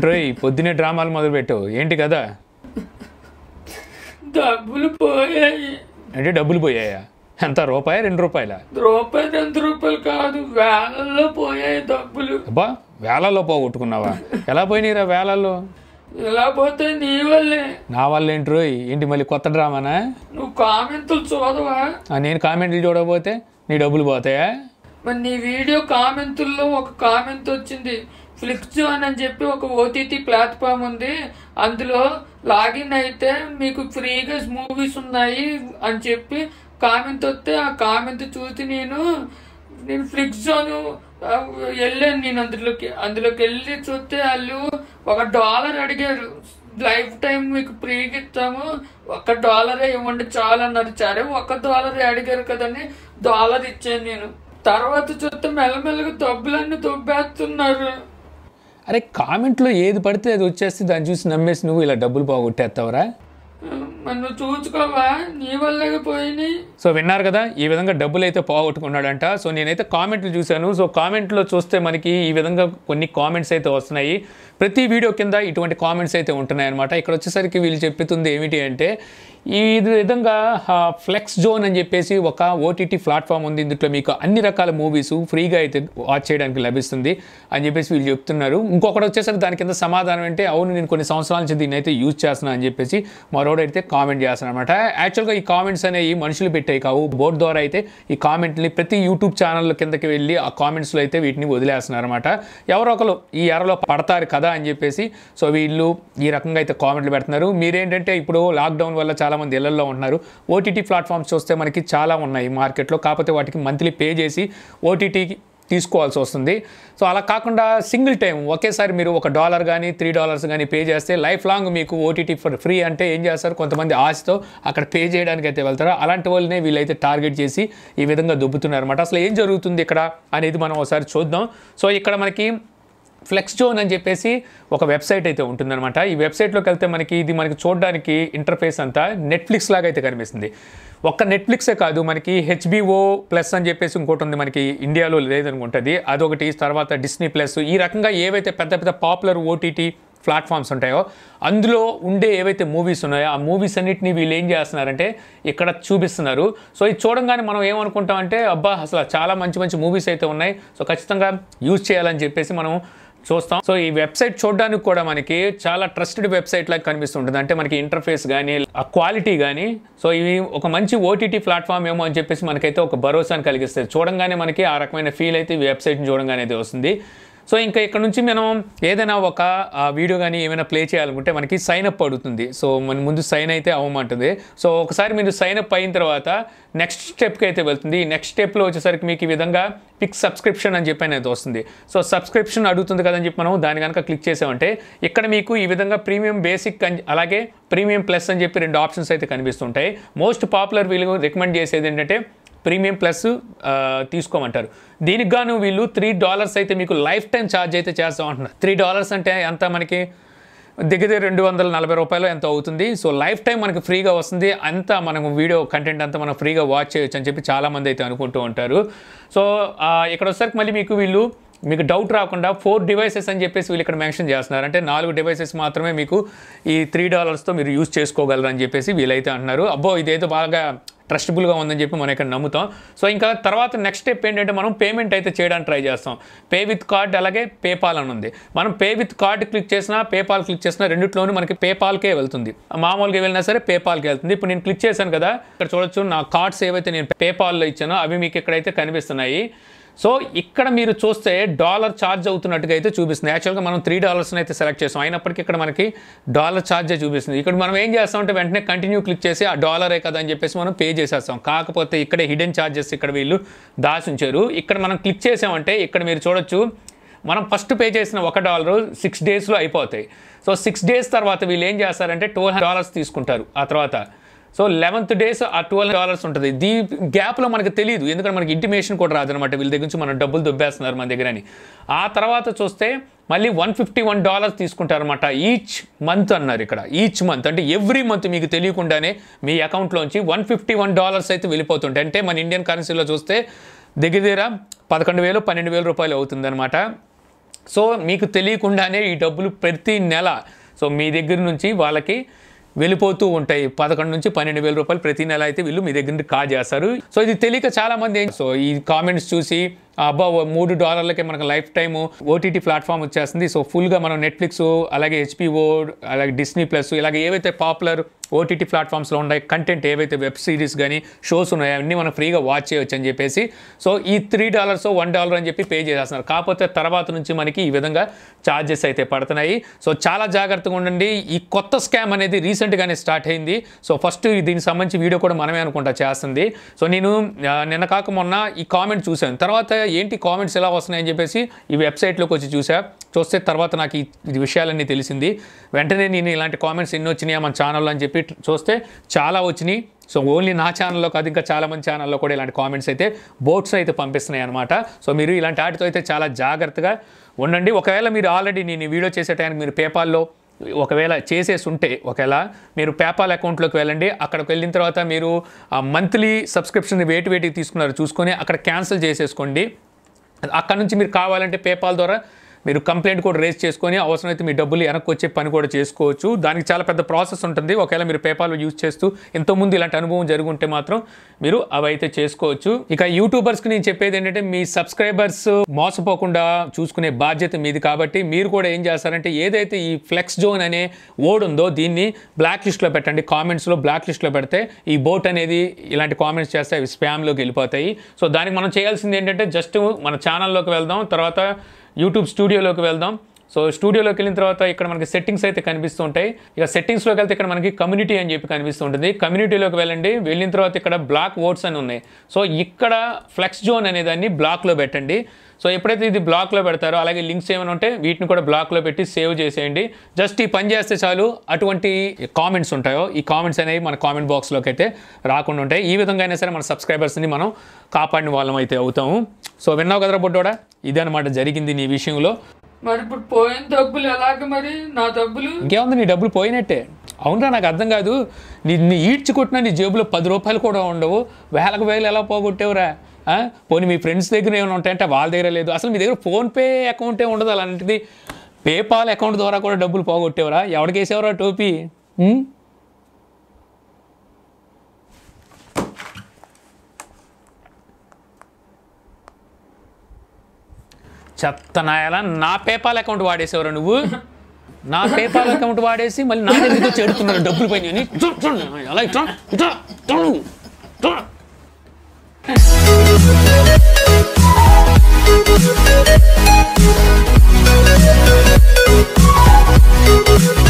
ఏంట్రోయ్ పొద్దునే డ్రామాలు మొదలుపెట్టావు ఏంటి కదా డబ్బులు పోయాయి అంటే డబ్బులు పోయాయా ఎంత రూపాయి రెండు రూపాయల రూపాయి రెండు రూపాయలు కాదు వేలల్లో పోయాయి డబ్బులు అబ్బా వేలల్లో పోగొట్టుకున్నావా ఎలా పోయినాయిరా వేలల్లో ఎలా పోతే నీ వల్లే నా వల్ల ఏంట్రో రోయ్ ఏంటి మళ్ళీ కొత్త డ్రామానా నువ్వు కామెంట్లు చూడవా నేను కామెంట్లు చూడబోతే నీ డబ్బులు పోతాయా మరి నీ వీడియో కామెంతుల్లో ఒక కామెంట్ వచ్చింది ఫ్లిక్ జోన్ అని చెప్పి ఒక ఓటీటీ ప్లాట్ఫామ్ ఉంది అందులో లాగిన్ అయితే మీకు ఫ్రీగా మూవీస్ ఉన్నాయి అని చెప్పి కామెంట్ వస్తే ఆ కామెంట్ చూసి నేను నేను ఫ్లిక్స్ జోన్ వెళ్ళాను నేను అందులోకి అందులోకి వెళ్ళి చూస్తే వాళ్ళు ఒక డాలర్ అడిగారు లైఫ్ టైం మీకు ఫ్రీగా ఇస్తాము ఒక డాలరే ఇవ్వండి చాలు అన్నారు సరే ఒక డాలరే అడిగారు కదండి డాలర్ ఇచ్చాను నేను తర్వాత చూస్తే మెల్లమెల్లగా దొబ్బులన్నీ దొబ్బేస్తున్నారు అరే కామెంట్లో ఏది పడితే అది వచ్చేస్తే దాన్ని చూసి నమ్మేసి నువ్వు ఇలా డబ్బులు పోగొట్టేస్తావరా నన్ను చూసుకోవా నీ సో విన్నారు కదా ఈ విధంగా డబ్బులు అయితే పోగొట్టుకున్నాడంట సో నేనైతే కామెంట్లు చూశాను సో కామెంట్లో చూస్తే మనకి ఈ విధంగా కొన్ని కామెంట్స్ అయితే వస్తున్నాయి ప్రతి వీడియో కింద ఇటువంటి కామెంట్స్ అయితే ఉంటున్నాయన్నమాట ఇక్కడ వచ్చేసరికి వీళ్ళు చెప్తుంది ఏమిటి అంటే ఈ విధంగా ఫ్లెక్స్ జోన్ అని చెప్పేసి ఒక ఓటీటీ ప్లాట్ఫామ్ ఉంది ఇందులో మీకు అన్ని రకాల మూవీస్ ఫ్రీగా అయితే వాచ్ చేయడానికి లభిస్తుంది అని చెప్పేసి వీళ్ళు చెప్తున్నారు ఇంకొకటి వచ్చేసరికి దాని కింద సమాధానం అంటే అవును నేను కొన్ని సంవత్సరాల నుంచి దీన్ని అయితే యూజ్ చేస్తున్నాను అని చెప్పేసి మరోడైతే కామెంట్ చేస్తాను అనమాట యాక్చువల్గా ఈ కామెంట్స్ అనేవి మనుషులు పెట్టాయి కావు బోర్డు ద్వారా అయితే ఈ కామెంట్ని ప్రతి యూట్యూబ్ ఛానల్ కిందకి వెళ్ళి ఆ కామెంట్స్లో అయితే వీటిని వదిలేస్తున్నారు అనమాట ఎవరో ఒకరు ఈ ఎరలో పడతారు కదా అని చెప్పేసి సో వీళ్ళు ఈ రకంగా అయితే కామెంట్లు పెడుతున్నారు మీరేంటంటే ఇప్పుడు లాక్డౌన్ వల్ల చాలామంది ఇళ్లలో ఉంటున్నారు ఓటీటీ ప్లాట్ఫామ్స్ చూస్తే మనకి చాలా ఉన్నాయి మార్కెట్లో కాకపోతే వాటికి మంత్లీ పే చేసి ఓటీటీకి తీసుకోవాల్సి వస్తుంది సో అలా కాకుండా సింగిల్ టైం ఒకేసారి మీరు ఒక డాలర్ కానీ త్రీ డాలర్స్ కానీ పే చేస్తే లైఫ్ లాంగ్ మీకు ఓటీటీ ఫర్ ఫ్రీ అంటే ఏం చేస్తారు కొంతమంది ఆశతో అక్కడ పే చేయడానికి అయితే వెళ్తారు అలాంటి వాళ్ళనే వీళ్ళైతే టార్గెట్ చేసి ఈ విధంగా దుబ్బుతున్నారు అనమాట అసలు ఏం జరుగుతుంది ఇక్కడ అనేది మనం ఒకసారి చూద్దాం సో ఇక్కడ మనకి ఫ్లెక్స్ జోన్ అని చెప్పేసి ఒక వెబ్సైట్ అయితే ఉంటుందన్నమాట ఈ వెబ్సైట్లోకి వెళ్తే మనకి ఇది మనకి చూడడానికి ఇంటర్ఫేస్ అంతా నెట్ఫ్లిక్స్ లాగా అయితే కనిపిస్తుంది ఒక్క నెట్ఫ్లిక్సే కాదు మనకి హెచ్బిఓ ప్లస్ అని చెప్పేసి ఇంకోటి ఉంది మనకి ఇండియాలో లేదనుకుంటుంది అదొకటి తర్వాత డిస్నీ ప్లస్ ఈ రకంగా ఏవైతే పెద్ద పెద్ద పాపులర్ ఓటీటీ ప్లాట్ఫామ్స్ ఉంటాయో అందులో ఉండే ఏవైతే మూవీస్ ఉన్నాయో ఆ మూవీస్ అన్నిటిని వీళ్ళు ఏం చేస్తున్నారంటే ఇక్కడ చూపిస్తున్నారు సో ఇది చూడంగానే మనం ఏమనుకుంటామంటే అబ్బా అసలు చాలా మంచి మంచి మూవీస్ అయితే ఉన్నాయి సో ఖచ్చితంగా యూజ్ చేయాలని చెప్పేసి మనం చూస్తాం సో ఈ వెబ్సైట్ చూడడానికి కూడా మనకి చాలా ట్రస్టెడ్ వెబ్సైట్ లాగా కనిపిస్తుంటుంది అంటే మనకి ఇంటర్ఫేస్ కానీ ఆ క్వాలిటీ కానీ సో ఇవి ఒక మంచి ఓటీటీ ప్లాట్ఫామ్ ఏమో అని చెప్పేసి మనకైతే ఒక భరోసాను కలిగిస్తుంది చూడంగానే మనకి ఆ రకమైన ఫీల్ అయితే ఈ వెబ్సైట్ని చూడంగానే అయితే వస్తుంది సో ఇంకా ఇక్కడ నుంచి మనం ఏదైనా ఒక వీడియో కానీ ఏమైనా ప్లే చేయాలనుకుంటే మనకి సైన్ అప్ అడుగుతుంది సో మన ముందు సైన్ అయితే అవ్వమంటుంది సో ఒకసారి మీరు సైన్ అప్ అయిన తర్వాత నెక్స్ట్ స్టెప్కి అయితే వెళ్తుంది నెక్స్ట్ స్టెప్లో వచ్చేసరికి మీకు ఈ విధంగా పిక్ సబ్స్క్రిప్షన్ అని చెప్పి అనేది వస్తుంది సో సబ్స్క్రిప్షన్ అడుగుతుంది కదని చెప్పి మనం దాని కనుక క్లిక్ చేసామంటే ఇక్కడ మీకు ఈ విధంగా ప్రీమియం బేసిక్ అలాగే ప్రీమియం ప్లస్ అని చెప్పి రెండు ఆప్షన్స్ అయితే కనిపిస్తుంటాయి మోస్ట్ పాపులర్ వీళ్ళు రికమెండ్ చేసేది ఏంటంటే ప్రీమియం ప్లస్ తీసుకోమంటారు దీనికి గాను వీళ్ళు త్రీ డాలర్స్ అయితే మీకు లైఫ్ టైం ఛార్జ్ అయితే చేస్తాం అంటున్నారు త్రీ డాలర్స్ అంటే ఎంత మనకి దగ్గర రెండు వందల నలభై రూపాయలు ఎంత అవుతుంది సో లైఫ్ టైం మనకి ఫ్రీగా వస్తుంది అంతా మనం వీడియో కంటెంట్ అంతా మనం ఫ్రీగా వాచ్ చేయొచ్చు అని చెప్పి చాలామంది అయితే అనుకుంటూ ఉంటారు సో ఇక్కడ వస్తారు మళ్ళీ మీకు వీళ్ళు మీకు డౌట్ రాకుండా ఫోర్ డివైసెస్ అని చెప్పేసి వీళ్ళు ఇక్కడ మెన్షన్ చేస్తున్నారు అంటే నాలుగు డివైసెస్ మాత్రమే మీకు ఈ త్రీ డాలర్స్తో మీరు యూజ్ చేసుకోగలరని చెప్పేసి వీళ్ళైతే అంటున్నారు అబ్బో ఇదేదో బాగా ట్రస్టబుల్గా ఉందని చెప్పి మనం ఇక్కడ నమ్ముతాం సో ఇంకా తర్వాత నెక్స్ట్ స్టెప్ ఏంటంటే మనం పేమెంట్ అయితే చేయడానికి ట్రై చేస్తాం పే విత్ కార్డ్ అలాగే పేపాల్ అని ఉంది మనం పే విత్ కార్డ్ క్లిక్ చేసినా పేపాల్ క్లిక్ చేసినా రెండిట్లోనూ మనకి పేపాల్కే వెళ్తుంది మామూలుగా వెళ్ళినా సరే పేపాల్కి వెళ్తుంది ఇప్పుడు నేను క్లిక్ చేశాను కదా ఇక్కడ చూడొచ్చు నా కార్డ్స్ ఏవైతే నేను పేపాల్లో ఇచ్చానో అవి మీకు ఇక్కడైతే కనిపిస్తున్నాయి సో ఇక్కడ మీరు చూస్తే డాలర్ ఛార్జ్ అవుతున్నట్టుగా అయితే చూపిస్తుంది యాక్చువల్గా మనం త్రీ డాలర్స్ని అయితే సెలెక్ట్ చేసాం అయినప్పటికీ ఇక్కడ మనకి డాలర్ ఛార్జే చూపిస్తుంది ఇక్కడ మనం ఏం చేస్తామంటే వెంటనే కంటిన్యూ క్లిక్ చేసి ఆ డాలరే కదా అని చెప్పేసి మనం పే చేసేస్తాం కాకపోతే ఇక్కడ హిడెన్ ఛార్జెస్ ఇక్కడ వీళ్ళు ఉంచారు ఇక్కడ మనం క్లిక్ చేసామంటే ఇక్కడ మీరు చూడొచ్చు మనం ఫస్ట్ పే చేసిన ఒక డాలరు సిక్స్ డేస్లో అయిపోతాయి సో సిక్స్ డేస్ తర్వాత వీళ్ళు ఏం చేస్తారంటే టూ డాలర్స్ తీసుకుంటారు ఆ తర్వాత సో లెవెన్త్ డేస్ ఆ ట్వెల్వ్ డాలర్స్ ఉంటుంది దీ గ్యాప్లో మనకు తెలియదు ఎందుకంటే మనకి ఇంటిమేషన్ కూడా రాదనమాట వీళ్ళ దగ్గర నుంచి మనం డబ్బులు దుబ్బేస్తున్నారు మన దగ్గర అని ఆ తర్వాత చూస్తే మళ్ళీ వన్ ఫిఫ్టీ వన్ డాలర్స్ తీసుకుంటారనమాట ఈచ్ మంత్ అన్నారు ఇక్కడ ఈచ్ మంత్ అంటే ఎవ్రీ మంత్ మీకు తెలియకుండానే మీ అకౌంట్లోంచి వన్ ఫిఫ్టీ వన్ డాలర్స్ అయితే వెళ్ళిపోతుంటాయి అంటే మన ఇండియన్ కరెన్సీలో చూస్తే దగ్గర దగ్గర పదకొండు వేలు పన్నెండు వేల రూపాయలు అవుతుందనమాట సో మీకు తెలియకుండానే ఈ డబ్బులు ప్రతి నెల సో మీ దగ్గర నుంచి వాళ్ళకి వెళ్ళిపోతూ ఉంటాయి పదకొండు నుంచి పన్నెండు వేల రూపాయలు ప్రతి నెల అయితే వీళ్ళు మీ దగ్గర నుండి కాల్ చేస్తారు సో ఇది తెలియక చాలామంది సో ఈ కామెంట్స్ చూసి అబ్బా మూడు డాలర్లకే మనకు లైఫ్ టైమ్ ఓటీటీ ప్లాట్ఫామ్ వచ్చేస్తుంది సో ఫుల్గా మనం నెట్ఫ్లిక్స్ అలాగే హెచ్పీ అలాగే డిస్నీ ప్లస్ ఇలాగే ఏవైతే పాపులర్ ఓటీటీ ప్లాట్ఫామ్స్లో ఉన్నాయి కంటెంట్ ఏవైతే వెబ్ సిరీస్ కానీ షోస్ ఉన్నాయో అవన్నీ మనం ఫ్రీగా వాచ్ చేయవచ్చు అని చెప్పేసి సో ఈ త్రీ డాలర్స్ వన్ డాలర్ అని చెప్పి పే చేసేస్తున్నారు కాకపోతే తర్వాత నుంచి మనకి ఈ విధంగా ఛార్జెస్ అయితే పడుతున్నాయి సో చాలా జాగ్రత్తగా ఉండండి ఈ కొత్త స్కామ్ అనేది రీసెంట్గానే స్టార్ట్ అయింది సో ఫస్ట్ దీనికి సంబంధించి వీడియో కూడా మనమే అనుకుంటా చేస్తుంది సో నేను నిన్న కాక మొన్న ఈ కామెంట్ చూశాను తర్వాత ఏంటి కామెంట్స్ ఎలా వస్తున్నాయని చెప్పేసి ఈ వెబ్సైట్లోకి వచ్చి చూసా చూస్తే తర్వాత నాకు ఈ విషయాలన్నీ తెలిసింది వెంటనే నేను ఇలాంటి కామెంట్స్ ఎన్ని వచ్చినాయా మన ఛానల్లో అని చెప్పి చూస్తే చాలా వచ్చినాయి సో ఓన్లీ నా ఛానల్లో కాదు ఇంకా చాలామంది ఛానల్లో కూడా ఇలాంటి కామెంట్స్ అయితే బోట్స్ అయితే పంపిస్తున్నాయి అనమాట సో మీరు ఇలాంటి వాటితో అయితే చాలా జాగ్రత్తగా ఉండండి ఒకవేళ మీరు ఆల్రెడీ నేను వీడియో చేసే టైంకి మీరు పేపాల్లో ఒకవేళ చేసేసి ఉంటే ఒకవేళ మీరు పేపాల్ అకౌంట్లోకి వెళ్ళండి అక్కడికి వెళ్ళిన తర్వాత మీరు మంత్లీ సబ్స్క్రిప్షన్ వేటి వేటికి తీసుకున్నారు చూసుకొని అక్కడ క్యాన్సిల్ చేసేసుకోండి అక్కడ నుంచి మీరు కావాలంటే పేపాల్ ద్వారా మీరు కంప్లైంట్ కూడా రేజ్ చేసుకొని అవసరమైతే మీ డబ్బులు వెనక్కి వచ్చే పని కూడా చేసుకోవచ్చు దానికి చాలా పెద్ద ప్రాసెస్ ఉంటుంది ఒకవేళ మీరు పేపాల్ యూజ్ చేస్తూ ఇంతకుముందు ఇలాంటి అనుభవం జరుగుంటే మాత్రం మీరు అవి అయితే చేసుకోవచ్చు ఇక యూట్యూబర్స్కి నేను చెప్పేది ఏంటంటే మీ సబ్స్క్రైబర్స్ మోసపోకుండా చూసుకునే బాధ్యత మీది కాబట్టి మీరు కూడా ఏం చేస్తారంటే ఏదైతే ఈ ఫ్లెక్స్ జోన్ అనే ఓడ్ ఉందో దీన్ని బ్లాక్ లిస్ట్లో పెట్టండి కామెంట్స్లో బ్లాక్ లిస్ట్లో పెడితే ఈ బోట్ అనేది ఇలాంటి కామెంట్స్ చేస్తే అవి స్పామ్లోకి వెళ్ళిపోతాయి సో దానికి మనం చేయాల్సింది ఏంటంటే జస్ట్ మన ఛానల్లోకి వెళ్దాం తర్వాత యూట్యూబ్ స్టూడియోలోకి వెళ్దాం సో స్టూడియోలోకి వెళ్ళిన తర్వాత ఇక్కడ మనకి సెట్టింగ్స్ అయితే కనిపిస్తూ ఉంటాయి ఇక సెట్టింగ్స్లోకి వెళ్తే ఇక్కడ మనకి కమ్యూనిటీ అని చెప్పి కనిపిస్తూ ఉంటుంది కమ్యూనిటీలోకి వెళ్ళండి వెళ్ళిన తర్వాత ఇక్కడ బ్లాక్ ఓట్స్ అని ఉన్నాయి సో ఇక్కడ ఫ్లెక్స్ జోన్ అనేదాన్ని బ్లాక్లో పెట్టండి సో ఎప్పుడైతే ఇది బ్లాక్లో పెడతారో అలాగే లింక్స్ ఏమైనా ఉంటే వీటిని కూడా బ్లాక్లో పెట్టి సేవ్ చేసేయండి జస్ట్ ఈ పని చేస్తే చాలు అటువంటి కామెంట్స్ ఉంటాయో ఈ కామెంట్స్ అనేవి మన కామెంట్ బాక్స్లోకి అయితే రాకుండా ఉంటాయి ఈ విధంగా అయినా సరే మన సబ్స్క్రైబర్స్ని మనం కాపాడిన వాళ్ళం అయితే అవుతాము సో విన్నావు కదరా బుడ్డోడా అనమాట జరిగింది నీ విషయంలో మరి ఇప్పుడు పోయిన డబ్బులు ఎలాగ మరి నా డబ్బులు ఇంకేముంది నీ డబ్బులు పోయినట్టే అవునరా నాకు అర్థం కాదు నీ నీ ఈడ్చి కొట్టిన నీ జేబులో పది రూపాయలు కూడా ఉండవు వేలకు వేలు ఎలా పోగొట్టేవురా పోనీ మీ ఫ్రెండ్స్ దగ్గర ఏమైనా ఉంటాయంటే వాళ్ళ దగ్గర లేదు అసలు మీ దగ్గర ఫోన్పే అకౌంటే ఉండదు అలాంటిది పేపాల్ అకౌంట్ ద్వారా కూడా డబ్బులు పోగొట్టేవరా ఎవరికేసేవరా టోపీ చెత్త నాయాల నా పేపాల్ అకౌంట్ వాడేసేవారు నువ్వు నా పేపాల్ అకౌంట్ వాడేసి మళ్ళీ నా దగ్గరికి వచ్చి ఎడుతున్నాడు డబ్బులు పైన Thank you.